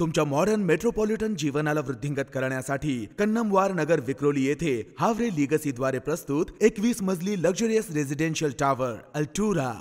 तुमच्या modern metropolitan जीवनाला वृद्धिंगत करण्यासाठी कन्नमवार नगर विक्रोली येथे हावरे लिगसीद्वारे प्रस्तुत एकवीस मजली लक्झरियस रेसिडेन्शियल टॉवर अल्टुरा